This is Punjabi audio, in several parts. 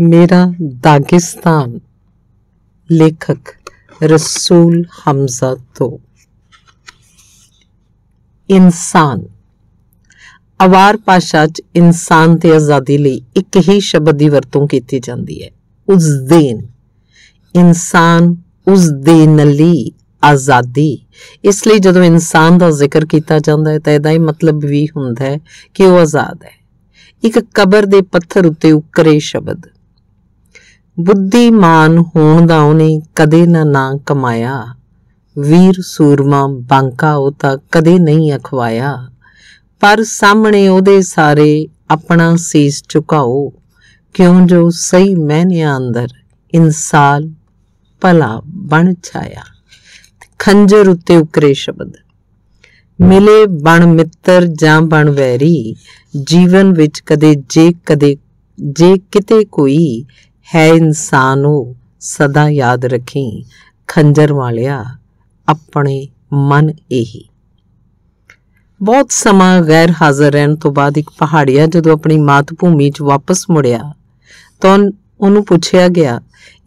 मेरा दागिस्तान लेखक रसूल हमजा तो इंसान ਅਵਾਰ ਭਾਸ਼ਾ 'ਚ ਇਨਸਾਨ ਤੇ ਆਜ਼ਾਦੀ ਲਈ ਇੱਕ ਹੀ ਸ਼ਬਦ ਦੀ ਵਰਤੋਂ ਕੀਤੀ ਜਾਂਦੀ ਹੈ ਉਸ ਦੇਨ ਇਨਸਾਨ ਉਸ ਦੇਨ ਲਈ ਆਜ਼ਾਦੀ ਇਸ ਲਈ ਜਦੋਂ ਇਨਸਾਨ ਦਾ ਜ਼ਿਕਰ ਕੀਤਾ ਜਾਂਦਾ ਹੈ ਤਾਂ ਇਹਦਾ ਹੀ ਮਤਲਬ ਵੀ ਹੁੰਦਾ ਹੈ ਕਿ ਉਹ ਆਜ਼ਾਦ ਹੈ ਇੱਕ ਕਬਰ ਦੇ ਪੱਥਰ ਉੱਤੇ ਉਕਰੇ ਸ਼ਬਦ ਬੁੱਧੀਮਾਨ ਹੋਣ ਦਾ ਉਹਨੇ ਕਦੇ ਨਾ ਨਾਂ ਕਮਾਇਆ ਵੀਰ ਸੂਰਮਾ ਬਾਂਕਾ ਉਹ ਤਾਂ ਕਦੇ ਨਹੀਂ ਅਖਵਾਇਆ ਪਰ ਸਾਹਮਣੇ ਉਹਦੇ ਸਾਰੇ ਆਪਣਾ ਸੀਸ ਝੁਕਾਓ ਕਿਉਂ ਜੋ ਸਹੀ ਮਹਿਨਿਆਂ ਅੰਦਰ ਇਨਸਾਨ ਪਲਾ ਬਣ ਛਾਇਆ ਖੰਜਰ ਉੱਤੇ ਉਕਰੇ ਸ਼ਬਦ ਮਿਲੇ ਬਣ ਮਿੱਤਰ ਜਾਂ ਬਣ ਵੈਰੀ ਜੀਵਨ ਵਿੱਚ ਕਦੇ ਜੇ ਕਦੇ ਜੇ ਕਿਤੇ ਕੋਈ ਹੈ ਇਨਸਾਨੋ ਸਦਾ ਯਾਦ ਰੱਖੀ ਖੰਜਰ ਵਾਲਿਆ ਆਪਣੇ ਮਨ ਇਹੀ ਬਹੁਤ ਸਮਾਂ ਗੈਰ ਹਾਜ਼ਰ ਰਹਿਣ ਤੋਂ ਬਾਅਦ ਇੱਕ ਪਹਾੜੀਆ ਜਦੋਂ ਆਪਣੀ ਮਾਤ ਭੂਮੀ 'ਚ ਵਾਪਸ ਮੁੜਿਆ ਤਾਂ ਉਹਨੂੰ ਪੁੱਛਿਆ ਗਿਆ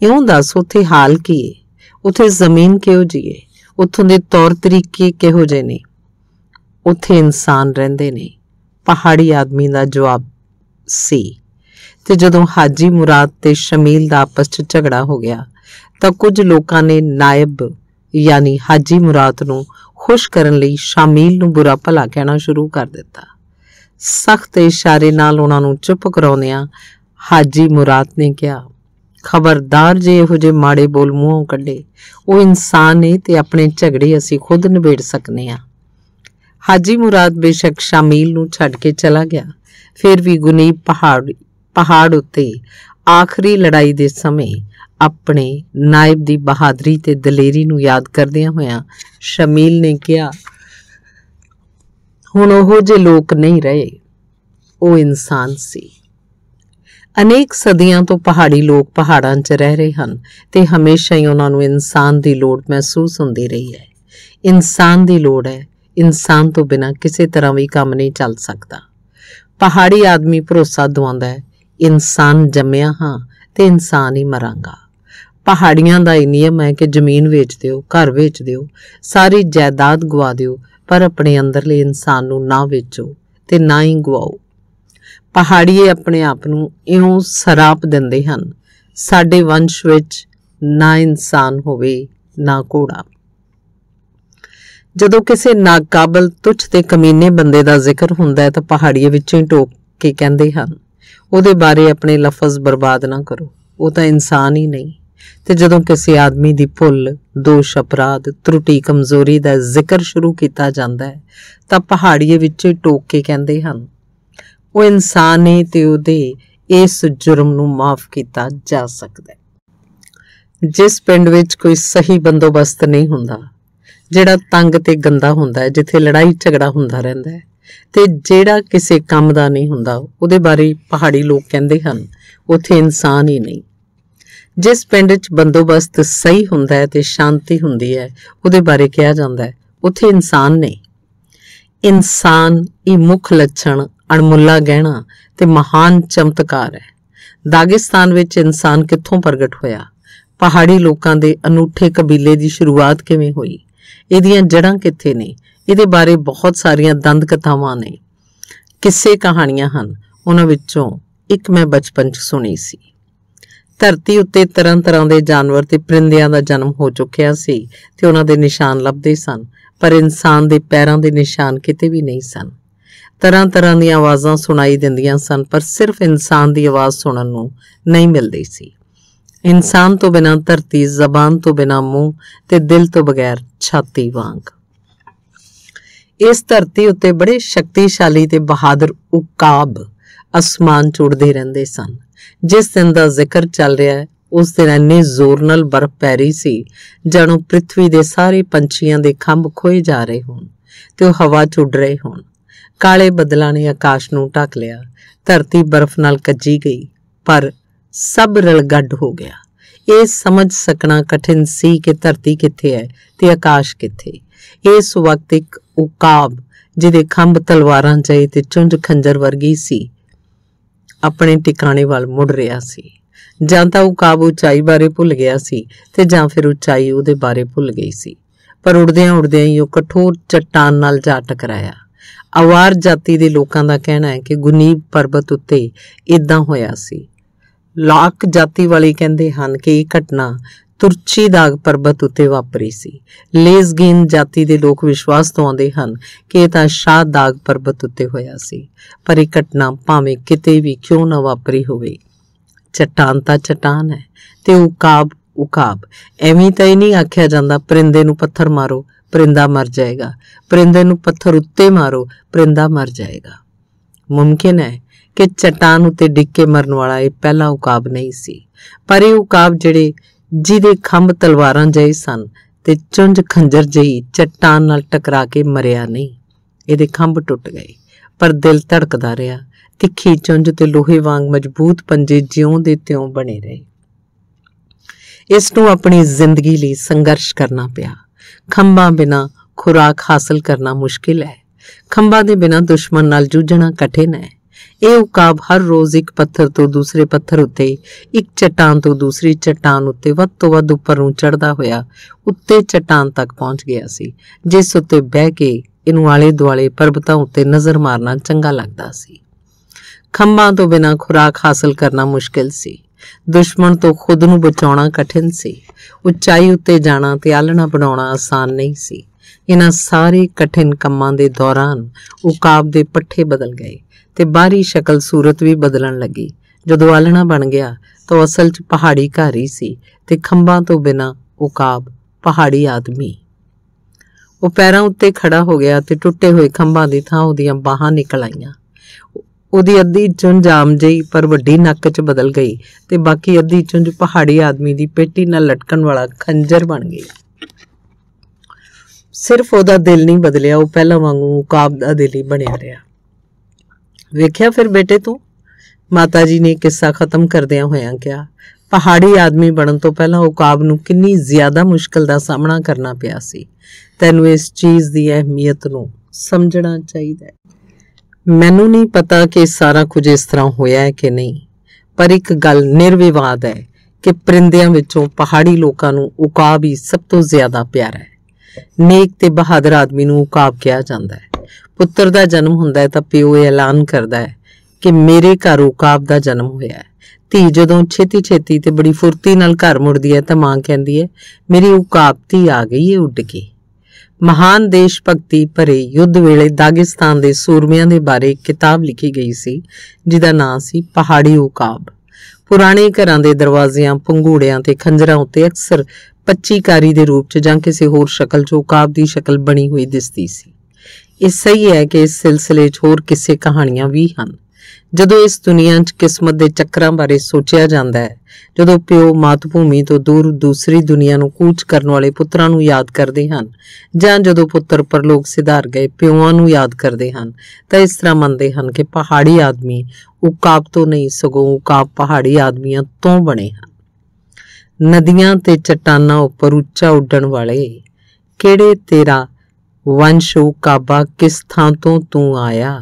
ਇਉਂ ਦੱਸ ਉੱਥੇ ਹਾਲ ਕੀ ਏ ਉੱਥੇ ਜ਼ਮੀਨ ਕਿਹੋ ਜੀ ਏ ਉੱਥੋਂ ਦੇ ਤੌਰ ਤਰੀਕੇ ਕਿਹੋ ਜਿਹੇ ਨੇ ਉੱਥੇ ਇਨਸਾਨ ਰਹਿੰਦੇ ਨੇ ਪਹਾੜੀ ਆਦਮੀ ਦਾ ਜਵਾਬ ਸੀ ਤੇ ਜਦੋਂ ਹਾਜੀ ਮੁਰਾਦ ਤੇ ਸ਼ਮੀਲ ਦਾ ਆਪਸ 'ਚ ਝਗੜਾ ਹੋ ਗਿਆ ਤਾਂ ਕੁਝ ਲੋਕਾਂ ਨੇ ਨਾਇਬ ਯਾਨੀ ਹਾਜੀ ਮੁਰਾਦ ਨੂੰ ਖੁਸ਼ ਕਰਨ ਲਈ ਸ਼ਮੀਲ ਨੂੰ ਬੁਰਾ ਭਲਾ ਕਹਿਣਾ ਸ਼ੁਰੂ ਕਰ ਦਿੱਤਾ ਸਖਤ ਇਸ਼ਾਰੇ ਨਾਲ ਉਹਨਾਂ ਨੂੰ ਚੁੱਪ ਕਰਾਉਂਦਿਆਂ ਹਾਜੀ ਮੁਰਾਦ ਨੇ ਕਿਹਾ ਖਬਰਦਾਰ ਜੇ ਇਹੋ ਜੇ ਮਾੜੇ ਬੋਲ ਮੂੰਹੋਂ ਕੱਢੇ ਉਹ ਇਨਸਾਨ ਨੇ ਤੇ ਆਪਣੇ ਝਗੜੇ ਅਸੀਂ ਖੁਦ ਨਿਬੇੜ ਸਕਨੇ ਆ ਹਾਜੀ ਮੁਰਾਦ ਬੇਸ਼ੱਕ ਸ਼ਮੀਲ ਨੂੰ ਛੱਡ ਕੇ ਚਲਾ ਗਿਆ ਫਿਰ ਵੀ ਗੁਨੀ ਪਹਾੜੀ ਪਹਾੜ ਉੱਤੇ ਆਖਰੀ ਲੜਾਈ ਦੇ ਸਮੇਂ ਆਪਣੇ ਨਾਇਬ ਦੀ ਬਹਾਦਰੀ ਤੇ ਦਲੇਰੀ ਨੂੰ ਯਾਦ ਕਰਦਿਆਂ ਹੋਇਆਂ ਸ਼ਮੀਲ ਨੇ ਕਿਹਾ ਹੁਣ ਉਹ ਜੇ ਲੋਕ ਨਹੀਂ ਰਹੇ ਉਹ ਇਨਸਾਨ ਸੀ ਅਨੇਕ ਸਦੀਆਂ ਤੋਂ ਪਹਾੜੀ ਲੋਕ ਪਹਾੜਾਂ 'ਚ ਰਹਿ ਰਹੇ ਹਨ ਤੇ ਹਮੇਸ਼ਾ ਹੀ ਉਹਨਾਂ ਨੂੰ ਇਨਸਾਨ ਦੀ ਲੋੜ ਮਹਿਸੂਸ ਹੁੰਦੀ ਰਹੀ ਹੈ ਇਨਸਾਨ ਦੀ ਲੋੜ ਹੈ ਇਨਸਾਨ ਤੋਂ ਬਿਨਾ ਕਿਸੇ ਤਰ੍ਹਾਂ ਵੀ ਕੰਮ ਨਹੀਂ ਚੱਲ ਸਕਦਾ ਪਹਾੜੀ ਆਦਮੀ ਭਰੋਸਾ ਦਵਾਉਂਦਾ ਹੈ ਇਨਸਾਨ ਜੰਮਿਆ ਹਾਂ ਤੇ ਇਨਸਾਨ ਹੀ ਮਰਾਂਗਾ ਪਹਾੜੀਆਂ ਦਾ ਇਹ ਨਿਯਮ ਹੈ ਕਿ ਜ਼ਮੀਨ ਵੇਚ ਦਿਓ ਘਰ ਵੇਚ ਦਿਓ ਸਾਰੀ ਜਾਇਦਾਦ ਗਵਾ ਦਿਓ ਪਰ ਆਪਣੇ ਅੰਦਰਲੇ ਇਨਸਾਨ ਨੂੰ ਨਾ ਵੇਚੋ ਤੇ ਨਾ ਹੀ ਗਵਾਓ ਪਹਾੜੀਏ ਆਪਣੇ ਆਪ ਨੂੰ ਇਉਂ ਸਰਾਪ ਦਿੰਦੇ ਹਨ ਸਾਡੇ ਵੰਸ਼ ਵਿੱਚ ਨਾ ਇਨਸਾਨ ਹੋਵੇ ਨਾ ਕੋੜਾ ਜਦੋਂ ਕਿਸੇ ਨਾਕਾਬਲ ਤੁੱਛ ਤੇ ਕਮੀਨੇ ਬੰਦੇ ਦਾ ਜ਼ਿਕਰ ਹੁੰਦਾ ਹੈ ਤਾਂ ਪਹਾੜੀਏ ਵਿੱਚੋਂ ਹੀ ਟੋਕ ਕੇ ਕਹਿੰਦੇ ਹਨ ਉਹਦੇ ਬਾਰੇ ਆਪਣੇ ਲਫ਼ਜ਼ ਬਰਬਾਦ ਨਾ ਕਰੋ ਉਹ ਤਾਂ ਇਨਸਾਨ ਹੀ ਨਹੀਂ ਤੇ ਜਦੋਂ ਕਿਸੇ ਆਦਮੀ ਦੀ ਭੁੱਲ ਦੋਸ਼ ਅਪਰਾਧ ਤਰੁਟੀ ਕਮਜ਼ੋਰੀ ਦਾ ਜ਼ਿਕਰ ਸ਼ੁਰੂ ਕੀਤਾ ਜਾਂਦਾ ਹੈ ਤਾਂ ਪਹਾੜੀਏ ਵਿੱਚ ਟੋਕ ਕੇ ਕਹਿੰਦੇ ਹਨ ਉਹ ਇਨਸਾਨ ਹੀ ਤੇ ਉਹਦੇ ਇਸ ਜੁਰਮ ਨੂੰ ਮਾਫ ਕੀਤਾ ਜਾ ਸਕਦਾ ਹੈ ਜਿਸ ਪਿੰਡ ਵਿੱਚ ਕੋਈ ਸਹੀ ਬੰਦੋਬਸਤ ਨਹੀਂ ਹੁੰਦਾ ਜਿਹੜਾ ਤੰਗ ਤੇ ਗੰਦਾ ਹੁੰਦਾ ਹੈ ਜਿੱਥੇ ਲੜਾਈ ਝਗੜਾ ਹੁੰਦਾ ਰਹਿੰਦਾ ਹੈ ਤੇ ਜਿਹੜਾ ਕਿਸੇ ਕੰਮ ਦਾ ਨਹੀਂ ਹੁੰਦਾ ਉਹਦੇ ਬਾਰੇ ਪਹਾੜੀ ਲੋਕ ਕਹਿੰਦੇ ਹਨ ਉਥੇ ਇਨਸਾਨ ਹੀ ਨਹੀਂ ਜਿਸ ਪਿੰਡ 'ਚ ਬੰਦੋਬਸਤ ਸਹੀ ਹੁੰਦਾ ਹੈ ਤੇ ਸ਼ਾਂਤੀ ਹੁੰਦੀ ਹੈ ਉਹਦੇ ਬਾਰੇ ਕਿਹਾ ਜਾਂਦਾ ਹੈ ਉਥੇ ਇਨਸਾਨ ਨਹੀਂ ਇਨਸਾਨ ਇਹ ਮੁੱਖ ਲੱਛਣ ਅਣਮੁੱਲਾ ਗਹਿਣਾ ਤੇ ਮਹਾਨ ਚਮਤਕਾਰ ਹੈ ਦਾਗਿਸਤਾਨ ਵਿੱਚ ਇਨਸਾਨ ਕਿੱਥੋਂ ਪ੍ਰਗਟ ਹੋਇਆ ਪਹਾੜੀ ਲੋਕਾਂ ਦੇ ਅਨੂਠੇ ਕਬੀਲੇ ਦੀ ਸ਼ੁਰੂਆਤ ਕਿਵੇਂ ਹੋਈ ਇਹਦੀਆਂ ਜੜਾਂ ਕਿੱਥੇ ਨੇ ਇਹਦੇ ਬਾਰੇ ਬਹੁਤ ਸਾਰੀਆਂ ਦੰਦ ਕਥਾਵਾਂ ਨੇ ਕਿੱਸੇ ਕਹਾਣੀਆਂ ਹਨ ਉਹਨਾਂ ਵਿੱਚੋਂ ਇੱਕ ਮੈਂ ਬਚਪਨ 'ਚ ਸੁਣੀ ਸੀ ਧਰਤੀ ਉੱਤੇ ਤਰ੍ਹਾਂ ਤਰ੍ਹਾਂ ਦੇ ਜਾਨਵਰ ਤੇ ਪਰਿੰਦਿਆਂ ਦਾ ਜਨਮ ਹੋ ਚੁੱਕਿਆ ਸੀ ਤੇ ਉਹਨਾਂ ਦੇ ਨਿਸ਼ਾਨ ਲੱਭਦੇ ਸਨ ਪਰ ਇਨਸਾਨ ਦੇ ਪੈਰਾਂ ਦੇ ਨਿਸ਼ਾਨ ਕਿਤੇ ਵੀ ਨਹੀਂ ਸਨ ਤਰ੍ਹਾਂ ਤਰ੍ਹਾਂ ਦੀਆਂ ਆਵਾਜ਼ਾਂ ਸੁਣਾਈ ਦਿੰਦੀਆਂ ਸਨ ਪਰ ਸਿਰਫ ਇਨਸਾਨ ਦੀ ਆਵਾਜ਼ ਸੁਣਨ ਨੂੰ ਨਹੀਂ ਮਿਲਦੀ ਸੀ ਇਨਸਾਨ ਤੋਂ ਬਿਨਾਂ ਧਰਤੀ ਜ਼ਬਾਨ ਤੋਂ ਬਿਨਾਂ ਮੂੰਹ ਤੇ ਦਿਲ ਤੋਂ ਬਗੈਰ ਛਾਤੀ ਵਾਂਗ ਇਸ ਧਰਤੀ ਉੱਤੇ ਬੜੇ ਸ਼ਕਤੀਸ਼ਾਲੀ ਤੇ ਬਹਾਦਰ ਉਕਾਬ ਅਸਮਾਨ ਚੁੜਦੇ ਰਹਿੰਦੇ ਸਨ ਜਿਸ ਦਿਨ ਦਾ ਜ਼ਿਕਰ ਚੱਲ ਰਿਹਾ ਹੈ ਉਸ ਦਿਨ ਇੰਨੀ ਜ਼ੋਰ ਨਾਲ ਬਰਫ਼ ਪੈ ਰਹੀ ਸੀ ਜਾਨੋਂ ਪ੍ਰithvi ਦੇ ਸਾਰੇ ਪੰਛੀਆਂ ਦੇ ਖੰਭ ਖੋਏ ਜਾ ਰਹੇ ਹੋਣ ਤੇ ਉਹ ਹਵਾ ਚ ਉੱਡ ਰਹੇ ਹੋਣ ਕਾਲੇ ਬੱਦਲਾਂ ਨੇ ਆਕਾਸ਼ ਨੂੰ ਢੱਕ ਲਿਆ ਧਰਤੀ ਬਰਫ਼ ਨਾਲ ਕੱਜੀ ਗਈ ਪਰ ਸਭ ਰਲਗੱਡ ਹੋ ਗਿਆ ਇਹ ਸਮਝ ਸਕਣਾ ਕਠਿਨ ਸੀ ਕਿ ਧਰਤੀ ਕਿੱਥੇ ਹੈ ਤੇ ਆਕਾਸ਼ ਕਿੱਥੇ ਇਸ ਵਕਤ ਇੱਕ ਉਕਾਬ ਜਿਹਦੇ ਖੰਭ ਤਲਵਾਰਾਂ ਚਾਹੀ ਤੇ ਚੁੰਝ ਖੰਜਰ ਵਰਗੀ ਸੀ ਆਪਣੇ ਟਿਕਾਣੇ ਵੱਲ ਮੁੜ ਰਿਹਾ ਸੀ ਜਾਂ ਤਾਂ ਉਹ ਕਾਬੂ ਉਚਾਈ ਬਾਰੇ ਭੁੱਲ ਗਿਆ ਸੀ ਤੇ ਜਾਂ ਫਿਰ ਉਚਾਈ ਉਹਦੇ ਬਾਰੇ ਭੁੱਲ ਗਈ ਸੀ ਪਰ ਉੜਦਿਆਂ ਉੜਦਿਆਂ ਹੀ ਉਹ ਕਠੋਰ ਚਟਾਨ ਨਾਲ ਜਾ ਟਕਰਾਇਆ ਆਵਾਰ ਜਾਤੀ ਦੇ ਲੋਕਾਂ ਦਾ ਕਹਿਣਾ ਹੈ ਕਿ ਗੁਨੀਬ ਪਰਬਤ ਉੱਤੇ ਇਦਾਂ ਹੋਇਆ ਸੀ ਲਾਕ ਜਾਤੀ ਵਾਲੇ ਕਹਿੰਦੇ ਹਨ ਕਿ ਇਹ ਘਟਨਾ ਤੁਰਚੀ ਦਾਗ ਪਰਬਤ ਉੱਤੇ ਵਾਪਰੀ ਸੀ ਲੇਸਗਿਨ ਜਾਤੀ ਦੇ ਲੋਕ ਵਿਸ਼ਵਾਸ ਤੋਂ ਆਉਂਦੇ ਹਨ ਕਿ ਇਹ ਤਾਂ ਸ਼ਾਹ ਦਾਗ ਪਰਬਤ ਉੱਤੇ ਹੋਇਆ ਸੀ ਪਰ ਇਹ ਘਟਨਾ ਭਾਵੇਂ ਕਿਤੇ ਵੀ ਕਿਉਂ ਨਾ ਵਾਪਰੀ ਹੋਵੇ ਚਟਾਨ ਤਾਂ ਚਟਾਨ ਹੈ ਤੇ ਉਕਾਬ ਉਕਾਬ ਐਵੇਂ ਤਾਂ ਇਹ ਨਹੀਂ ਆਖਿਆ ਜਾਂਦਾ ਪਰਿੰਦੇ ਨੂੰ ਪੱਥਰ ਮਾਰੋ ਪਰਿੰਦਾ ਮਰ ਜਾਏਗਾ ਪਰਿੰਦੇ ਨੂੰ ਪੱਥਰ ਉੱਤੇ ਮਾਰੋ ਪਰਿੰਦਾ ਮਰ ਜਾਏਗਾ ਮੁਮਕਿਨ ਹੈ ਕਿ ਚਟਾਨ ਉੱਤੇ ਡਿੱਗ ਕੇ ਮਰਨ ਵਾਲਾ ਇਹ ਪਹਿਲਾ ਉਕਾਬ ਨਹੀਂ ਸੀ ਪਰ ਇਹ ਉਕਾਬ ਜਿਹੜੇ ਜਿਹਦੇ ਖੰਭ ਤਲਵਾਰਾਂ ਜਿਹੇ ਸਨ ਤੇ ਚੁੰਝ ਖੰਜਰ ਜਿਹੀ ਚਟਾਨ ਨਾਲ ਟਕਰਾ ਕੇ ਮਰਿਆ ਨਹੀਂ ਇਹਦੇ ਖੰਭ ਟੁੱਟ ਗਏ ਪਰ ਦਿਲ ਧੜਕਦਾ ਰਿਹਾ ਤਿੱਖੀ ਚੁੰਝ ਤੇ ਲੋਹੇ ਵਾਂਗ ਮਜ਼ਬੂਤ ਪੰਜੇ ਜਿਉਂ ਦੇ ਤਿਉਂ ਬਣੇ ਰਹੇ ਇਸ ਨੂੰ ਆਪਣੀ ਜ਼ਿੰਦਗੀ ਲਈ ਸੰਘਰਸ਼ ਕਰਨਾ ਪਿਆ ਖੰਭਾਂ ਬਿਨਾ ਖੁਰਾਕ ਹਾਸਲ ਕਰਨਾ ਮੁਸ਼ਕਿਲ ਹੈ ਖੰਭਾਂ ਦੇ ਬਿਨਾ ਦੁਸ਼ਮਣ ਨਾਲ ਜੂਝਣਾ ਕਠਿਨ ਹੈ ਇਹ ਉਕਾਬ ਹਰ ਰੋਜ਼ ਇੱਕ ਪੱਥਰ ਤੋਂ ਦੂਸਰੇ ਪੱਥਰ ਉੱਤੇ ਇੱਕ ਚਟਾਨ ਤੋਂ ਦੂਸਰੀ ਚਟਾਨ ਉੱਤੇ ਵੱਧ ਤੋਂ ਵੱਧ ਉੱਪਰ ਨੂੰ ਚੜਦਾ ਹੋਇਆ ਉੱਤੇ ਚਟਾਨ ਤੱਕ ਪਹੁੰਚ ਗਿਆ ਸੀ ਜਿਸ ਉੱਤੇ ਬਹਿ ਕੇ ਇਹਨੂੰ ਆਲੇ ਦੁਆਲੇ ਪਰਬਤਾਂ ਉੱਤੇ ਨਜ਼ਰ ਮਾਰਨਾ ਚੰਗਾ ਲੱਗਦਾ ਸੀ ਖੰਭਾਂ ਤੋਂ ਬਿਨਾਂ ਖੁਰਾਕ ਹਾਸਲ ਕਰਨਾ ਮੁਸ਼ਕਿਲ ਸੀ ਦੁਸ਼ਮਣ ਤੋਂ ਖੁਦ ਨੂੰ ਬਚਾਉਣਾ ਕਠਿਨ ਸੀ ਉਚਾਈ ਉੱਤੇ ਜਾਣਾ ਤੇ ਆਲਣਾ ਬਣਾਉਣਾ ਆਸਾਨ ਨਹੀਂ ਸੀ ਇਹਨਾਂ ਸਾਰੇ ਕਠਿਨ ਕੰਮਾਂ ਦੇ ਦੌਰਾਨ ਉਕਾਬ ਦੇ ਪੱਠੇ ਬਦਲ ਗਏ ਤੇ ਬਾਹਰੀ ਸ਼ਕਲ ਸੂਰਤ ਵੀ ਬਦਲਣ ਲੱਗੀ ਜਦੋਂ ਆਲਣਾ ਬਣ ਗਿਆ ਤਾਂ ਅਸਲ 'ਚ ਪਹਾੜੀ ਘਰ ਹੀ ਸੀ ਤੇ ਖੰਭਾਂ ਤੋਂ ਬਿਨਾ ਉਕਾਬ ਪਹਾੜੀ ਆਦਮੀ ਉਹ ਪੈਰਾਂ ਉੱਤੇ ਖੜਾ ਹੋ ਗਿਆ ਤੇ ਟੁੱਟੇ ਹੋਏ ਖੰਭਾਂ ਦੀ ਥਾਂ ਉਹਦੀਆਂ ਬਾਹਾਂ ਨਿਕਲ ਆਈਆਂ ਉਹਦੀ ਅੱਧੀ ਚੁੰਝ ਆਮ ਜਈ ਪਰ ਵੱਡੀ ਨੱਕ 'ਚ ਬਦਲ ਗਈ ਤੇ ਬਾਕੀ ਅੱਧੀ ਚੁੰਝ ਪਹਾੜੀ ਆਦਮੀ ਦੀ ਪੇਟੀ ਨਾਲ ਲਟਕਣ ਵਾਲਾ ਖੰਜਰ ਬਣ ਗਈ ਸਿਰਫ ਉਹਦਾ ਦਿਲ ਨਹੀਂ ਬਦਲਿਆ ਉਹ ਪਹਿਲਾਂ ਵਾਂਗੂ ਉਕਾਬ ਦਾ ਦਿਲ ਹੀ ਬਣਿਆ ਰਿਹਾ ਵੇਖਿਆ ਫਿਰ ਬੇਟੇ ਤੂੰ ਮਾਤਾ ਜੀ ਨੇ ਕਿੱਸਾ ਖਤਮ ਕਰਦਿਆਂ ਹੋਇਆਂ ਕਿਹਾ ਪਹਾੜੀ ਆਦਮੀ ਬਣਨ ਤੋਂ ਪਹਿਲਾਂ ਔਕਾਬ ਨੂੰ ਕਿੰਨੀ ਜ਼ਿਆਦਾ ਮੁਸ਼ਕਲ ਦਾ ਸਾਹਮਣਾ ਕਰਨਾ ਪਿਆ ਸੀ ਤੈਨੂੰ ਇਸ ਚੀਜ਼ ਦੀ ਅਹਿਮੀਅਤ ਨੂੰ ਸਮਝਣਾ ਚਾਹੀਦਾ ਹੈ ਮੈਨੂੰ ਨਹੀਂ ਪਤਾ ਕਿ ਸਾਰਾ ਕੁਝ ਇਸ ਤਰ੍ਹਾਂ ਹੋਇਆ ਹੈ ਕਿ ਨਹੀਂ ਪਰ ਇੱਕ ਗੱਲ ਨਿਰਵਿਵਾਦ ਹੈ ਕਿ ਪਰਿੰਦਿਆਂ ਵਿੱਚੋਂ ਪਹਾੜੀ ਲੋਕਾਂ ਨੂੰ ਉਕਾਬ ਹੀ ਸਭ ਤੋਂ ਜ਼ਿਆਦਾ ਪਿਆਰਾ ਹੈ ਨੇਕ ਤੇ ਬਹਾਦਰ ਆਦਮੀ ਨੂੰ ਉਕਾਬ ਕਿਹਾ ਜਾਂਦਾ ਹੈ ਪੁੱਤਰ ਦਾ ਜਨਮ ਹੁੰਦਾ ਹੈ ਤਾਂ ਪਿਓ ਇਹ ਐਲਾਨ ਕਰਦਾ ਹੈ ਕਿ ਮੇਰੇ ਘਰ ਉਕਾਬ ਦਾ ਜਨਮ ਹੋਇਆ ਹੈ ਧੀ ਜਦੋਂ ਛੇਤੀ ਛੇਤੀ ਤੇ ਬੜੀ ਫੁਰਤੀ ਨਾਲ ਘਰ ਮੁੜਦੀ ਹੈ ਤਾਂ ਮਾਂ ਕਹਿੰਦੀ ਹੈ ਮੇਰੀ ਉਕਾਬ ਧੀ ਆ ਗਈ ਹੈ ਉੱਡ ਕੇ ਮਹਾਨ ਦੇਸ਼ ਭਗਤੀ ਭਰੇ ਯੁੱਧ ਵੇਲੇ ਦਾਗਿਸਤਾਨ ਦੇ ਸੂਰਮਿਆਂ ਦੇ ਬਾਰੇ ਕਿਤਾਬ ਲਿਖੀ ਗਈ ਸੀ ਜਿਹਦਾ ਨਾਂ ਸੀ ਪਹਾੜੀ ਉਕਾਬ ਪੁਰਾਣੇ ਘਰਾਂ ਦੇ ਦਰਵਾਜ਼ਿਆਂ ਪੰਘੂੜਿਆਂ ਤੇ ਖੰਜਰਾਂ ਉੱਤੇ ਅਕਸਰ ਪੱਚੀਕਾਰੀ ਦੇ ਰੂਪ 'ਚ ਜਾਂ ਕਿਸੇ ਹੋਰ ਸ਼ਕਲ 'ਚ ਉਕਾਬ ਦੀ ਸ਼ਕਲ ਬਣੀ ਹੋਈ ਦਿਸਦੀ ਸੀ ਇਹ ਸਹੀ ਹੈ ਕਿ ਇਸ ਸਿਲਸਿਲੇ 'ਚ ਹੋਰ ਕਿਸੇ ਕਹਾਣੀਆਂ ਵੀ ਹਨ ਜਦੋਂ ਇਸ ਦੁਨੀਆ 'ਚ ਕਿਸਮਤ ਦੇ ਚੱਕਰਾਂ ਬਾਰੇ ਸੋਚਿਆ ਜਾਂਦਾ ਹੈ ਜਦੋਂ ਪਿਓ ਮਾਤ ਭੂਮੀ ਤੋਂ ਦੂਰ ਦੂਸਰੀ ਦੁਨੀਆ ਨੂੰ ਕੂਚ ਕਰਨ ਵਾਲੇ ਪੁੱਤਰਾਂ ਨੂੰ ਯਾਦ ਕਰਦੇ ਹਨ ਜਾਂ ਜਦੋਂ ਪੁੱਤਰ ਪਰਲੋਕ ਸਿਧਾਰ ਗਏ ਪਿਓਆਂ ਨੂੰ ਯਾਦ ਕਰਦੇ ਹਨ ਤਾਂ ਇਸ ਤਰ੍ਹਾਂ ਮੰਨਦੇ ਹਨ ਕਿ ਪਹਾੜੀ ਆਦਮੀ ਉਕਾਬ ਤੋਂ ਨਹੀਂ ਸਗੋਂ ਉਕਾਬ ਪਹਾੜੀ ਆਦਮੀਆਂ ਤੋਂ ਬਣੇ ਹਨ ਨਦੀਆਂ ਤੇ ਚਟਾਨਾਂ ਉੱਪਰ ਉੱਚਾ ਉੱਡਣ ਵਾਲੇ ਕਿਹੜੇ ਤੇਰਾ ਵੰਸ਼ੂ ਕਾਬਾ ਕਿਸ ਥਾਂ ਤੋਂ ਤੂੰ ਆਇਆ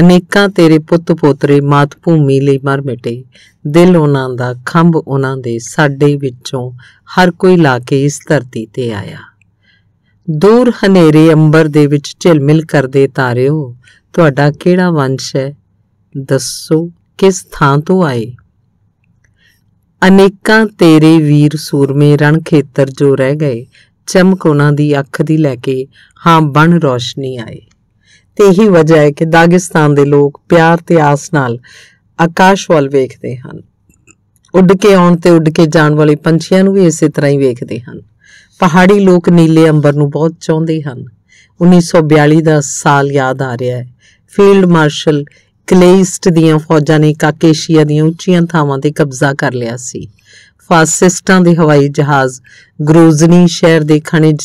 ਅਨੇਕਾਂ ਤੇਰੇ ਪੁੱਤ ਪੋਤਰੇ ਮਾਤ ਭੂਮੀ ਲਈ ਮਰ ਮਿਟੇ ਦਿਲ ਉਹਨਾਂ ਦਾ ਖੰਭ ਉਹਨਾਂ ਦੇ ਸਾਡੇ ਵਿੱਚੋਂ ਹਰ ਕੋਈ ਲਾ ਕੇ ਇਸ ਧਰਤੀ ਤੇ ਆਇਆ ਦੂਰ ਹਨੇਰੇ ਅੰਬਰ ਦੇ ਵਿੱਚ ਝਿਲਮਿਲ ਕਰਦੇ ਤਾਰਿਓ ਤੁਹਾਡਾ ਕਿਹੜਾ ਵੰਸ਼ ਹੈ ਦੱਸੋ ਕਿਸ ਥਾਂ ਤੋਂ ਆਏ ਅਨੇਕਾਂ ਤੇਰੇ ਵੀਰ ਸੂਰਮੇ ਰਣ ਖੇਤਰ ਜੋ ਰਹਿ ਗਏ ਚਮਕ ਉਹਨਾਂ ਦੀ ਅੱਖ ਦੀ ਲੈ ਕੇ ਹਾਂ ਬਣ ਰੋਸ਼ਨੀ ਆਏ ਤੇ ਇਹੀ ਵਜ੍ਹਾ ਹੈ ਕਿ ਦਾਗਿਸਤਾਨ ਦੇ ਲੋਕ ਪਿਆਰ ਤੇ ਆਸ ਨਾਲ ਆਕਾਸ਼ ਵੱਲ ਵੇਖਦੇ ਹਨ ਉੱਡ ਕੇ ਆਉਣ ਤੇ ਉੱਡ ਕੇ ਜਾਣ ਵਾਲੇ ਪੰਛੀਆਂ ਨੂੰ ਵੀ ਇਸੇ ਤਰ੍ਹਾਂ ਹੀ ਵੇਖਦੇ ਹਨ ਪਹਾੜੀ ਲੋਕ ਨੀਲੇ ਅੰਬਰ ਨੂੰ ਬਹੁਤ ਚਾਹੁੰਦੇ ਹਨ 1942 ਦਾ ਸਾਲ ਯਾਦ ਆ ਰਿਹਾ ਹੈ ਫੀਲਡ ਮਾਰਸ਼ਲ ਕਲੇਸਟ ਦੀਆਂ ਫੌਜਾਂ ਨੇ ਕਾਕੇਸ਼ੀਆ ਦੀਆਂ ਉੱਚੀਆਂ ਥਾਵਾਂ ਤੇ ਕਬਜ਼ਾ ਕਰ ਲਿਆ ਸੀ ਫਾਸਿਸਟਾਂ ਦੇ ਹਵਾਈ ਜਹਾਜ਼ ਗਰੋਜ਼ਨੀ ਸ਼ਹਿਰ ਦੇ ਖਣਿਜ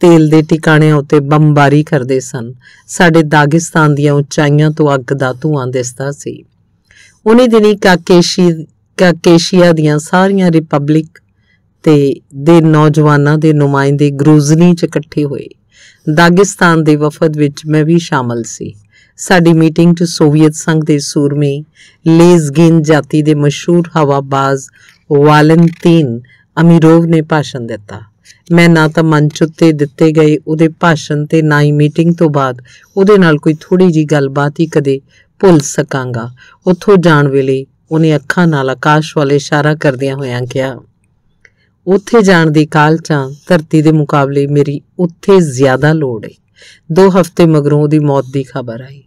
ਤੇਲ ਦੇ ਟਿਕਾਣਿਆਂ ਉੱਤੇ ਬੰਬਾਰੀ ਕਰਦੇ ਸਨ ਸਾਡੇ ਦਾਗਿਸਤਾਨ ਦੀਆਂ ਉਚਾਈਆਂ ਤੋਂ ਅੱਗ ਦਾ ਧੂਆਂ ਦਿਸਦਾ ਸੀ ਉਹਨੇ ਦਿਨੀ ਕਾਕੇਸ਼ੀ ਕਾਕੇਸ਼ੀਆ ਦੀਆਂ ਸਾਰੀਆਂ ਰਿਪਬਲਿਕ ਤੇ ਦੇ ਨੌਜਵਾਨਾਂ ਦੇ ਨੁਮਾਇੰਦੇ ਗਰੂਜ਼ਨੀ 'ਚ ਇਕੱਠੇ ਹੋਏ ਦਾਗਿਸਤਾਨ ਦੇ ਵਫਦ ਵਿੱਚ ਮੈਂ ਵੀ ਸ਼ਾਮਲ ਸੀ ਸਾਡੀ ਮੀਟਿੰਗ 'ਚ ਸੋਵੀਅਤ ਸੰਘ ਦੇ ਸੂਰਮੇ ਲੇਜ਼ਗਿਨ ਜਾਤੀ ਦੇ ਮਸ਼ਹੂਰ ਹਵਾਬਾਜ਼ ਵਾਲੈਂਟਿਨ ਅਮੀਰੋਵ ਨੇ ਭਾਸ਼ਣ ਦਿੱਤਾ ਮੈਂ ਨਾ ਤਾਂ ਮੰਚ ਉੱਤੇ ਦਿੱਤੇ ਗਏ ਉਹਦੇ ਭਾਸ਼ਣ ਤੇ ਨਾ ਹੀ ਮੀਟਿੰਗ ਤੋਂ ਬਾਅਦ ਉਹਦੇ ਨਾਲ ਕੋਈ ਥੋੜੀ ਜੀ ਗੱਲਬਾਤ ਹੀ ਕਦੇ ਭੁੱਲ ਸਕਾਂਗਾ ਉੱਥੋਂ ਜਾਣ ਵੇਲੇ ਉਹਨੇ ਅੱਖਾਂ ਨਾਲ ਆਕਾਸ਼ ਵੱਲ ਇਸ਼ਾਰਾ ਕਰਦਿਆਂ ਹੋਇਆਂ ਕਿਹਾ ਉੱਥੇ ਜਾਣ ਦੀ ਕਾਲ ਚਾਂ ਧਰਤੀ ਦੇ ਮੁਕਾਬਲੇ ਮੇਰੀ ਉੱਥੇ ਜ਼ਿਆਦਾ ਲੋੜ ਹੈ ਦੋ ਹਫ਼ਤੇ ਮਗਰੋਂ ਉਹਦੀ ਮੌਤ ਦੀ ਖਬਰ ਆਈ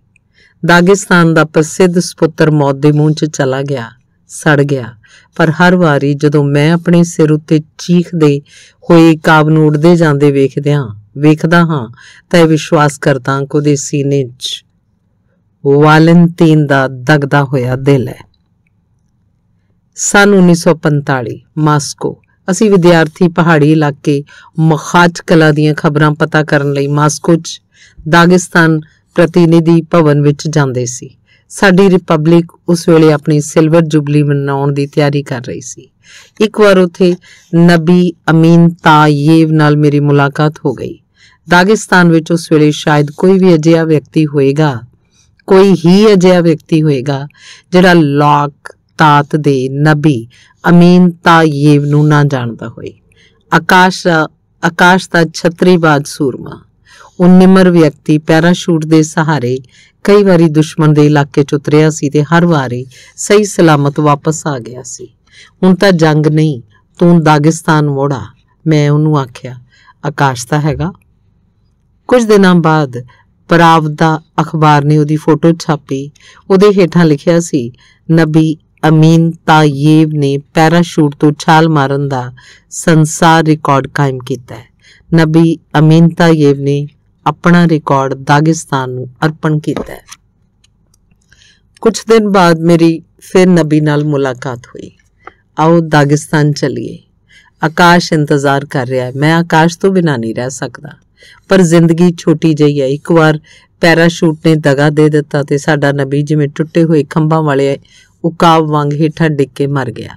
ਦਾਗਿਸਤਾਨ ਦਾ ਪ੍ਰਸਿੱਧ ਸੁਪੁੱਤਰ ਮੌਤ ਦੇ ਮੂੰਹ 'ਚ ਚਲਾ ਗਿਆ ਸੜ ਗਿਆ ਪਰ ਹਰ ਵਾਰੀ ਜਦੋਂ ਮੈਂ ਆਪਣੇ ਸਿਰ ਉੱਤੇ ਚੀਖਦੇ ਹੋਏ ਕਾਬ ਨੂੰ ਉੱਡਦੇ ਜਾਂਦੇ ਵੇਖਦਿਆਂ ਵੇਖਦਾ ਹਾਂ ਤਾਂ ਇਹ ਵਿਸ਼ਵਾਸ ਕਰਦਾ ਕਿ ਉਹਦੇ ਸੀਨੇ 'ਚ ਵਾਲੈਂਟਾਈਨ ਦਾ ਦਗਦਾ ਹੋਇਆ ਦਿਲ ਹੈ ਸਨ 1945 ਮਾਸਕੋ ਅਸੀਂ ਵਿਦਿਆਰਥੀ ਪਹਾੜੀ ਇਲਾਕੇ ਮਖਾਜ ਕਲਾ ਦੀਆਂ ਖਬਰਾਂ ਪਤਾ ਕਰਨ ਲਈ ਮਾਸਕੋ 'ਚ ਦਾਗਿਸਤਾਨ ਪ੍ਰਤੀਨਿਧੀ ਭਵਨ ਵਿੱਚ ਜਾਂਦੇ ਸੀ ਸਾਡੀ ਰਿਪਬਲਿਕ ਉਸ ਵੇਲੇ ਆਪਣੀ ਸਿਲਵਰ ਜੁਬਲੀ ਮਨਾਉਣ ਦੀ ਤਿਆਰੀ ਕਰ ਰਹੀ ਸੀ ਇੱਕ ਵਾਰ ਉਥੇ ਨਬੀ ਅਮੀਨ ਤਾਇਬ ਨਾਲ ਮੇਰੀ ਮੁਲਾਕਾਤ ਹੋ ਗਈ ਦਾਗਿਸਤਾਨ ਵਿੱਚ ਉਸ ਵੇਲੇ ਸ਼ਾਇਦ ਕੋਈ ਵੀ ਅਜਿਹਾ ਵਿਅਕਤੀ ਹੋਏਗਾ ਕੋਈ ਹੀ ਅਜਿਹਾ ਵਿਅਕਤੀ ਹੋਏਗਾ ਜਿਹੜਾ ਲੋਕ ਤਾਤ ਦੇ ਨਬੀ ਅਮੀਨ ਤਾਇਬ ਨੂੰ ਨਾ ਜਾਣਦਾ ਹੋਏ ਆਕਾਸ਼ ਆਕਾਸ਼ ਦਾ ਬਾਦ ਸੂਰਮਾ ਉਹ ਨਿਮਰ ਵਿਅਕਤੀ ਪੈਰਾਸ਼ੂਟ ਦੇ ਸਹਾਰੇ ਕਈ ਵਾਰੀ ਦੁਸ਼ਮਣ ਦੇ ਇਲਾਕੇ 'ਚ ਉਤਰਿਆ ਸੀ ਤੇ ਹਰ ਵਾਰੀ ਸਹੀ ਸਲਾਮਤ ਵਾਪਸ ਆ ਗਿਆ ਸੀ ਹੁਣ ਤਾਂ ਜੰਗ ਨਹੀਂ ਤੂੰ ਦਾਗਿਸਤਾਨ ਮੋੜਾ ਮੈਂ ਉਹਨੂੰ ਆਖਿਆ ਆਕਾਸ਼ ਤਾਂ ਹੈਗਾ ਕੁਝ ਦਿਨਾਂ ਬਾਅਦ ਪਰਾਵ ਦਾ ਅਖਬਾਰ ਨੇ ਉਹਦੀ ਫੋਟੋ ਛਾਪੀ ਉਹਦੇ ਹੇਠਾਂ ਲਿਖਿਆ ਸੀ ਨਬੀ ਅਮੀਨ ਤਾਇਬ ਨੇ ਪੈਰਾਸ਼ੂਟ ਤੋਂ ਛਾਲ ਮਾਰਨ ਦਾ ਸੰਸਾਰ ਰਿਕਾਰਡ ਕਾਇਮ ਕੀਤਾ ਹੈ ਨਬੀ ਅਮੀਨ ਤਾਇਬ ਨੇ ਆਪਣਾ ਰਿਕਾਰਡ ਦਾਗਿਸਤਾਨ ਨੂੰ ਅਰਪਣ ਕੀਤਾ ਕੁਝ ਦਿਨ ਬਾਅਦ ਮੇਰੀ ਫਿਰ ਨਬੀ ਨਾਲ ਮੁਲਾਕਾਤ ਹੋਈ ਆਓ ਦਾਗਿਸਤਾਨ ਚਲੀਏ ਆਕਾਸ਼ ਇੰਤਜ਼ਾਰ ਕਰ ਰਿਹਾ ਹੈ ਮੈਂ ਆਕਾਸ਼ ਤੋਂ ਬਿਨਾ ਨਹੀਂ ਰਹਿ ਸਕਦਾ ਪਰ ਜ਼ਿੰਦਗੀ ਛੋਟੀ ਜਈ ਹੈ ਇੱਕ ਵਾਰ ਪੈਰਾਸ਼ੂਟ ਨੇ ਦਗਾ ਦੇ ਦਿੱਤਾ ਤੇ ਸਾਡਾ ਨਬੀ ਜਿਵੇਂ ਟੁੱਟੇ ਹੋਏ ਖੰਭਾਂ ਵਾਲੇ ਉਕਾਬ ਵਾਂਗ ਹੇਠਾਂ ਡਿੱਗ ਕੇ ਮਰ ਗਿਆ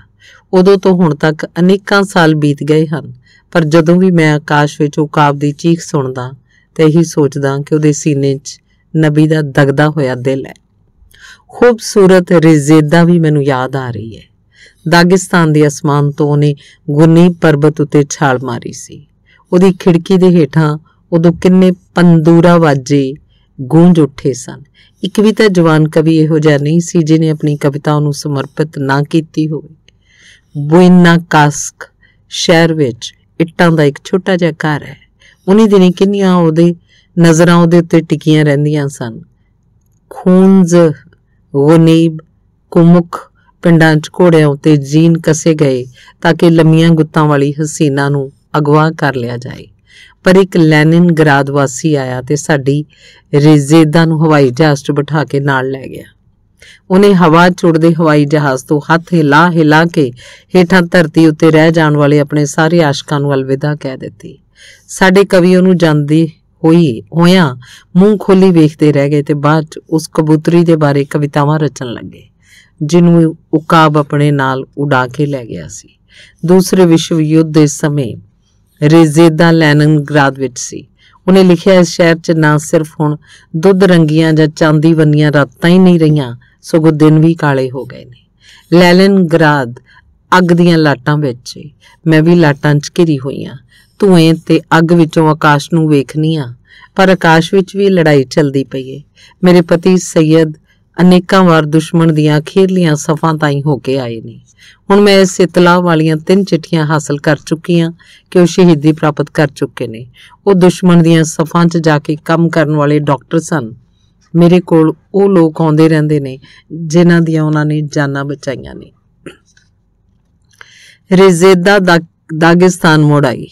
ਉਦੋਂ ਤੋਂ ਹੁਣ ਤੱਕ ਅਨੇਕਾਂ ਸਾਲ ਬੀਤ ਗਏ ਹਨ ਪਰ ਜਦੋਂ ਵੀ ਮੈਂ ਆਕਾਸ਼ ਵਿੱਚ ਉਕਾਬ ਦੀ ਚੀਖ ਸੁਣਦਾ ਤੇ ਇਹੀ ਸੋਚਦਾ ਕਿ ਉਹਦੇ ਸੀਨੇ 'ਚ ਨਬੀ ਦਾ ਦਗਦਾ ਹੋਇਆ ਦਿਲ ਹੈ ਖੂਬਸੂਰਤ ਰਿਜ਼ੇਦਾ ਵੀ ਮੈਨੂੰ ਯਾਦ ਆ ਰਹੀ ਹੈ ਦਾਗਿਸਤਾਨ ਦੇ ਅਸਮਾਨ ਤੋਂ ਉਹਨੇ ਗੁਨੀ ਪਰਬਤ ਉਤੇ ਛਾਲ ਮਾਰੀ ਸੀ ਉਹਦੀ ਖਿੜਕੀ ਦੇ ਹੇਠਾਂ ਉਦੋਂ ਕਿੰਨੇ ਪੰਦੂਰਾ ਵਾਜੇ ਗੂੰਜ ਉੱਠੇ ਸਨ ਇੱਕ ਵੀ ਤਾਂ ਜਵਾਨ ਕਵੀ ਇਹੋ ਜਿਹਾ ਨਹੀਂ ਸੀ ਜਿਨੇ ਆਪਣੀ ਕਵਿਤਾ ਨੂੰ ਸਮਰਪਿਤ ਨਾ ਕੀਤੀ ਹੋਵੇ ਬੁਇਨਾ ਕਾਸਕ ਸ਼ਹਿਰ ਵਿੱਚ ਇੱਟਾਂ ਦਾ ਇੱਕ ਛੋਟਾ ਜਿਹਾ ਘਰ ਹੈ ਉਹਨੇ ਦਿਨੇ ਕਿੰਨੀਆਂ ਉਹਦੇ ਨਜ਼ਰਾਂ ਉਹਦੇ ਉੱਤੇ ਟਿਕੀਆਂ ਰਹਿੰਦੀਆਂ ਸਨ ਖੂਨਜ਼ ਗੁਨੀਬ ਕੁਮੁਖ ਪਿੰਡਾਂ 'ਚ ਘੋੜਿਆਂ ਉੱਤੇ ਜੀਨ ਕਸੇ ਗਏ ਤਾਂ ਕਿ ਲੰਮੀਆਂ ਗੁੱਤਾਂ ਵਾਲੀ ਹਸੀਨਾ ਨੂੰ ਅਗਵਾ ਕਰ ਲਿਆ ਜਾਏ ਪਰ ਇੱਕ ਲੈਨਿਨ ਗਰਾਦ ਵਾਸੀ ਆਇਆ ਤੇ ਸਾਡੀ ਰਿਜ਼ੇਦਾ ਨੂੰ ਹਵਾਈ ਜਹਾਜ਼ 'ਚ ਬਿਠਾ ਕੇ ਨਾਲ ਲੈ ਗਿਆ ਉਹਨੇ ਹਵਾ 'ਚ ਉੜਦੇ ਹਵਾਈ ਜਹਾਜ਼ ਤੋਂ ਹੱਥ ਹਿਲਾ ਹਿਲਾ ਕੇ ਹੇਠਾਂ ਧਰਤੀ ਉੱਤੇ ਰਹਿ ਜਾਣ ਵਾਲੇ ਆਪਣੇ ਸਾਰੇ ਆਸ਼ਕਾਂ ਨੂੰ ਅਲਵਿਦਾ ਕਹਿ ਦਿੱਤੀ ਸਾਡੇ ਕਵੀ ਉਹਨੂੰ ਜਾਂਦੇ ਹੋਈ ਹੋਇਆ ਮੂੰਹ ਖੋਲੀ ਵੇਖਦੇ ਰਹਿ ਗਏ ਤੇ ਬਾਅਦ ਉਸ ਕਬੂਤਰੀ ਦੇ ਬਾਰੇ ਕਵਿਤਾਵਾਂ ਰਚਣ ਲੱਗੇ ਜਿਹਨੂੰ ਉਕਾਬ ਆਪਣੇ ਨਾਲ ਉਡਾ ਕੇ ਲੈ ਗਿਆ ਸੀ ਦੂਸਰੇ ਵਿਸ਼ਵ ਯੁੱਧ ਦੇ ਸਮੇਂ ਰੇਜ਼ੇਦਾ ਲੈਨਿਨਗ੍ਰਾਦ ਵਿੱਚ ਸੀ ਉਹਨੇ ਲਿਖਿਆ ਇਸ ਸ਼ਹਿਰ 'ਚ ਨਾ ਸਿਰਫ ਹੁਣ ਦੁੱਧ ਰੰਗੀਆਂ ਜਾਂ ਚਾਂਦੀ ਬੰਨੀਆਂ ਰਾਤਾਂ ਹੀ ਨਹੀਂ ਰਹੀਆਂ ਸਗੋਂ ਦਿਨ ਵੀ ਕਾਲੇ ਹੋ ਗਏ ਨੇ ਲੈਨਿਨਗ੍ਰਾਦ ਅੱਗ ਦੀਆਂ ਲਾਟਾਂ ਵਿੱਚ ਮੈਂ ਵੀ ਲਾਟਾਂ 'ਚ ਘਿਰੀ ਹੋਈਆਂ ਧੂਏ ਤੇ ਅੱਗ ਵਿੱਚੋਂ ਆਕਾਸ਼ ਨੂੰ ਵੇਖਨੀ ਆ ਪਰ ਆਕਾਸ਼ ਵਿੱਚ ਵੀ ਲੜਾਈ ਚੱਲਦੀ ਪਈ ਏ ਮੇਰੇ ਪਤੀ ਸੈਦ ਅਨੇਕਾਂ ਵਾਰ ਦੁਸ਼ਮਣ ਦੀਆਂ ਖੇਲੀਆਂ ਸਫਾਂ ਤਾਈਂ ਹੋ ਕੇ ਆਏ ਨੇ ਹੁਣ ਮੈਂ ਇਸ ਵਾਲੀਆਂ ਤਿੰਨ ਚਿੱਠੀਆਂ ਹਾਸਲ ਕਰ ਚੁੱਕੀ ਹਾਂ ਕਿ ਉਹ ਸ਼ਹੀਦੀ ਪ੍ਰਾਪਤ ਕਰ ਚੁੱਕੇ ਨੇ ਉਹ ਦੁਸ਼ਮਣ ਦੀਆਂ ਸਫਾਂ 'ਚ ਜਾ ਕੇ ਕੰਮ ਕਰਨ ਵਾਲੇ ਡਾਕਟਰ ਸਨ ਮੇਰੇ ਕੋਲ ਉਹ ਲੋਕ ਆਉਂਦੇ ਰਹਿੰਦੇ ਨੇ ਜਿਨ੍ਹਾਂ ਦੀਆਂ ਉਹਨਾਂ ਨੇ ਜਾਨਾਂ ਬਚਾਈਆਂ ਨੇ ਰਿਜ਼ੇਦਾ ਦਾਗਿਸਤਾਨ ਮੋੜਾਈ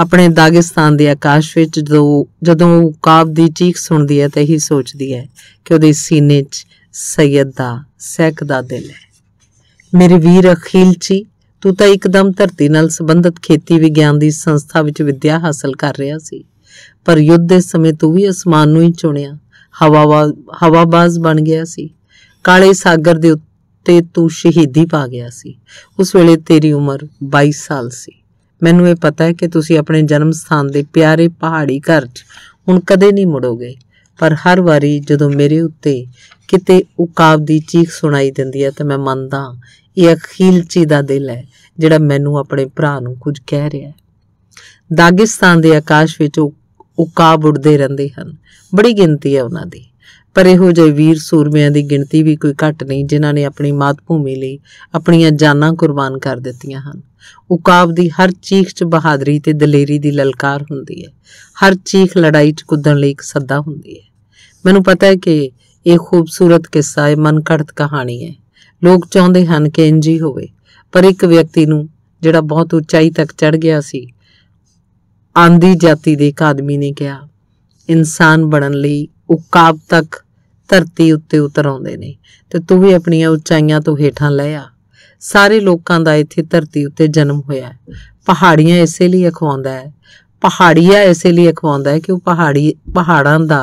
ਆਪਣੇ ਦਾਗਿਸਤਾਨ ਦੇ ਆਕਾਸ਼ ਵਿੱਚ ਜਦੋਂ ਜਦੋਂ ਉਹ ਕਾਬ ਦੀ ਚੀਖ ਸੁਣਦੀ ਹੈ ਤਾਂ ਇਹੀ ਸੋਚਦੀ ਹੈ ਕਿ ਉਹਦੇ ਸੀਨੇ 'ਚ ਸੈਦ ਦਾ ਸੈਕ ਦਾ ਦਿਲ ਹੈ ਮੇਰੇ ਵੀਰ ਅਖੀਲ ਜੀ ਤੂੰ ਤਾਂ ਇੱਕਦਮ ਧਰਤੀ ਨਾਲ ਸੰਬੰਧਿਤ ਖੇਤੀ ਵਿਗਿਆਨ ਦੀ ਸੰਸਥਾ ਵਿੱਚ ਵਿਦਿਆ ਹਾਸਲ ਕਰ ਰਿਹਾ ਸੀ ਪਰ ਯੁੱਧ ਦੇ ਸਮੇਂ ਤੂੰ ਵੀ ਅਸਮਾਨ ਨੂੰ ਹੀ ਚੁਣਿਆ ਹਵਾ ਹਵਾਬਾਜ਼ ਬਣ ਗਿਆ ਸੀ ਕਾਲੇ ਸਾਗਰ ਦੇ ਉੱਤੇ ਤੂੰ ਸ਼ਹੀਦੀ ਪਾ ਗਿਆ ਸੀ ਉਸ ਵੇਲੇ ਤੇਰੀ ਉਮਰ 22 ਸਾਲ ਸੀ ਮੈਨੂੰ ਇਹ ਪਤਾ ਹੈ ਕਿ ਤੁਸੀਂ ਆਪਣੇ ਜਨਮ ਸਥਾਨ ਦੇ ਪਿਆਰੇ ਪਹਾੜੀ ਘਰ 'ਚ ਹੁਣ ਕਦੇ ਨਹੀਂ ਮੁੜੋਗੇ ਪਰ ਹਰ ਵਾਰੀ ਜਦੋਂ ਮੇਰੇ ਉੱਤੇ ਕਿਤੇ ਉਕਾਬ ਦੀ ਚੀਖ ਸੁਣਾਈ ਦਿੰਦੀ ਹੈ ਤਾਂ ਮੈਂ ਮੰਨਦਾ ਇਹ ਅਖੀਲਚੀ ਦਾ ਦਿਲ ਹੈ ਜਿਹੜਾ ਮੈਨੂੰ ਆਪਣੇ ਭਰਾ ਨੂੰ ਕੁਝ ਕਹਿ ਰਿਹਾ ਹੈ ਦਾਗਿਸਤਾਨ ਦੇ ਆਕਾਸ਼ ਵਿੱਚ ਉਕਾਬ ਉੱਡਦੇ ਰਹਿੰਦੇ ਹਨ ਬੜੀ ਗਿਣਤੀ ਹੈ ਉਹਨਾਂ ਦੀ ਪਰ ਇਹੋ ਜਿਹੇ ਵੀਰ ਸੂਰਮਿਆਂ ਦੀ ਗਿਣਤੀ ਵੀ ਕੋਈ ਘੱਟ ਨਹੀਂ ਜਿਨ੍ਹਾਂ ਨੇ ਆਪਣੀ ਮਾਤ ਭੂਮੀ ਲਈ ਆਪਣੀਆਂ ਜਾਨਾਂ ਕੁਰਬਾਨ ਕਰ ਦਿੱਤੀਆਂ ਹਨ ਉਕਾਬ ਦੀ ਹਰ ਚੀਖ 'ਚ ਬਹਾਦਰੀ ਤੇ ਦਲੇਰੀ ਦੀ ਲਲਕਾਰ ਹੁੰਦੀ ਹੈ ਹਰ ਚੀਖ ਲੜਾਈ 'ਚ ਕੁੱਦਣ ਲਈ ਇੱਕ ਸੱਦਾ ਹੁੰਦੀ ਹੈ ਮੈਨੂੰ ਪਤਾ ਹੈ ਕਿ ਇਹ ਖੂਬਸੂਰਤ ਕਿੱਸਾ ਹੈ ਮਨਕੜਤ ਕਹਾਣੀ ਹੈ ਲੋਕ ਚਾਹੁੰਦੇ ਹਨ ਕਿ ਇੰਜ ਹੀ ਹੋਵੇ ਪਰ ਇੱਕ ਵਿਅਕਤੀ ਨੂੰ ਜਿਹੜਾ ਬਹੁਤ ਉਚਾਈ ਤੱਕ ਚੜ ਗਿਆ ਸੀ ਆਂਦੀ ਜਾਤੀ ਦੇ ਇੱਕ ਆਦਮੀ ਨੇ ਕਿਹਾ ਇਨਸਾਨ ਬਣਨ ਲਈ ਉਹ ਕਾਬ ਤੱਕ ਧਰਤੀ ਉੱਤੇ ਉਤਰ ਆਉਂਦੇ ਨੇ ਤੇ ਤੂੰ ਵੀ ਆਪਣੀਆਂ ਉਚਾਈਆਂ ਤੋਂ ਹੇਠਾਂ ਲੈ ਆ ਸਾਰੇ ਲੋਕਾਂ ਦਾ ਇੱਥੇ ਧਰਤੀ ਉੱਤੇ ਜਨਮ ਹੋਇਆ ਪਹਾੜੀਆਂ ਇਸੇ ਲਈ ਅਖਵਾਉਂਦਾ ਹੈ ਪਹਾੜੀਆ ਇਸੇ ਲਈ ਅਖਵਾਉਂਦਾ ਹੈ ਕਿ ਉਹ ਪਹਾੜੀ ਪਹਾੜਾਂ ਦਾ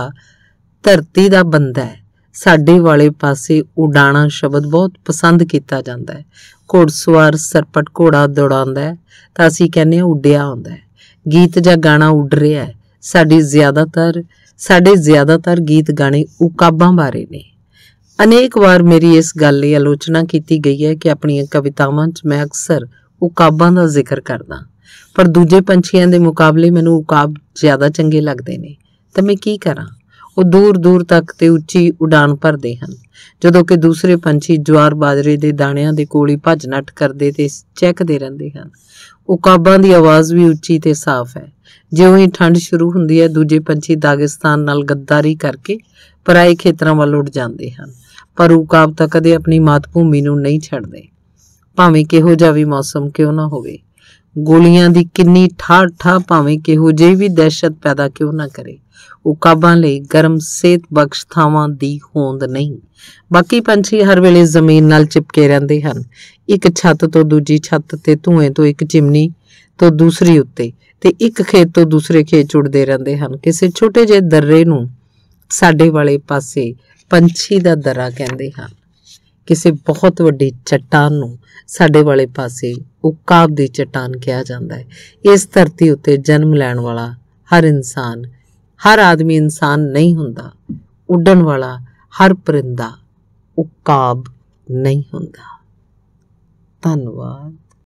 ਧਰਤੀ ਦਾ ਬੰਦਾ ਹੈ ਸਾਡੇ ਵਾਲੇ ਪਾਸੇ ਉਡਾਣਾ ਸ਼ਬਦ ਬਹੁਤ ਪਸੰਦ ਕੀਤਾ ਜਾਂਦਾ ਹੈ ਘੋੜਸਵਾਰ ਸਰਪਟ ਘੋੜਾ ਦੌੜਾਉਂਦਾ ਤਾਂ ਅਸੀਂ ਕਹਿੰਦੇ ਹਾਂ ਉੱਡਿਆ ਹੁੰਦਾ ਹੈ ਗੀਤ ਜਾਂ ਗਾਣਾ ਉੱਡ ਰਿਹਾ ਹੈ ਸਾਡੀ ਜ਼ਿਆਦਾਤਰ ਸਾਡੇ ਜ਼ਿਆਦਾਤਰ ਗੀਤ ਗਾਣੇ ਉਕਾਬਾਂ ਬਾਰੇ ਨੇ ਅਨੇਕ ਵਾਰ ਮੇਰੀ ਇਸ ਗੱਲ ਲਈ ਆਲੋਚਨਾ ਕੀਤੀ ਗਈ ਹੈ ਕਿ ਆਪਣੀਆਂ ਕਵਿਤਾਵਾਂ 'ਚ ਮੈਂ ਅਕਸਰ ਉਕਾਬਾਂ ਦਾ ਜ਼ਿਕਰ ਕਰਦਾ ਪਰ ਦੂਜੇ ਪੰਛੀਆਂ ਦੇ ਮੁਕਾਬਲੇ ਮੈਨੂੰ ਉਕਾਬ ਜ਼ਿਆਦਾ ਚੰਗੇ ਲੱਗਦੇ ਨੇ ਤਾਂ ਮੈਂ ਕੀ ਕਰਾਂ ਉਹ ਦੂਰ-ਦੂਰ ਤੱਕ ਤੇ ਉੱਚੀ ਉਡਾਨ ਭਰਦੇ ਹਨ ਜਦੋਂ ਕਿ ਦੂਸਰੇ ਪੰਛੀ ਜਵਾਰ ਬਾਜਰੇ ਦੇ ਦਾਣਿਆਂ ਦੇ ਕੋਲ ਹੀ ਭੱਜ ਨੱਟ ਕਰਦੇ ਤੇ ਚੈੱਕਦੇ ਰਹਿੰਦੇ ਹਨ ਉਕਾਬਾਂ ਦੀ ਆਵਾਜ਼ ਵੀ ਉੱਚੀ ਤੇ ਸਾਫ਼ ਹੈ ਜਿਉਂ ਹੀ ਠੰਡ ਸ਼ੁਰੂ ਹੁੰਦੀ ਹੈ ਦੂਜੇ ਪੰਛੀ ਦਾਗਿਸਤਾਨ ਨਾਲ ਗੱਦਾਰੀ ਕਰਕੇ ਪਰਾਏ ਖੇਤਰਾਂ ਵੱਲ ਉੱਡ ਜਾਂਦੇ ਹਨ ਪਰ ਉਕਾਬ ਤਾਂ ਕਦੇ ਆਪਣੀ ਮਾਤ ਭੂਮੀ ਨੂੰ ਨਹੀਂ ਛੱਡਦੇ ਭਾਵੇਂ ਕਿਹੋ ਜਿਹਾ ਵੀ ਮੌਸਮ ਕਿਉਂ ਨਾ ਹੋਵੇ ਗੋਲੀਆਂ ਦੀ ਕਿੰਨੀ ਠਾਹ ਠਾ ਭਾਵੇਂ ਕਿਹੋ ਜਿਹੀ ਵੀ ਦਹਿਸ਼ਤ ਪੈਦਾ ਕਿਉਂ ਨਾ ਕਰੇ ਉਹ ਕਾਬਾਂ ਲਈ ਗਰਮ ਸੇਤ ਬਖਸ਼ ਥਾਵਾਂ ਦੀ ਹੋਂਦ ਨਹੀਂ ਬਾਕੀ ਪੰਛੀ ਹਰ ਵੇਲੇ ਜ਼ਮੀਨ ਨਾਲ ਚਿਪਕੇ ਰਹਿੰਦੇ ਹਨ ਇੱਕ ਛੱਤ ਤੋਂ ਦੂਜੀ ਛੱਤ ਤੇ ਧੂਏ ਤੋਂ ਇੱਕ ਚਿਮਨੀ ਤੋਂ ਦੂਸਰੀ ਉੱਤੇ ਤੇ ਇੱਕ ਖੇਤ ਤੋਂ ਦੂਸਰੇ ਖੇਤ ਚੁੜਦੇ ਰਹਿੰਦੇ ਹਨ ਕਿਸੇ ਛੋਟੇ ਜਿਹੇ ਦਰਰੇ ਨੂੰ ਸਾਡੇ ਵਾਲੇ ਪਾਸੇ ਪੰਛੀ ਦਾ ਦਰਾ ਕਹਿੰਦੇ ਹਨ ਕਿਸੇ ਬਹੁਤ ਵੱਡੀ ਚਟਾਨ ਨੂੰ ਸਾਡੇ ਵਾਲੇ ਪਾਸੇ ਉਕਾਬ ਦੀ ਚਟਾਨ ਕਿਹਾ ਜਾਂਦਾ ਹੈ ਇਸ ਧਰਤੀ ਉੱਤੇ ਜਨਮ ਲੈਣ ਵਾਲਾ ਹਰ ਇਨਸਾਨ ਹਰ ਆਦਮੀ ਇਨਸਾਨ ਨਹੀਂ ਹੁੰਦਾ ਉੱਡਣ ਵਾਲਾ ਹਰ ਪਰਿੰਦਾ ਉਕਾਬ ਨਹੀਂ ਹੁੰਦਾ ਧੰਨਵਾਦ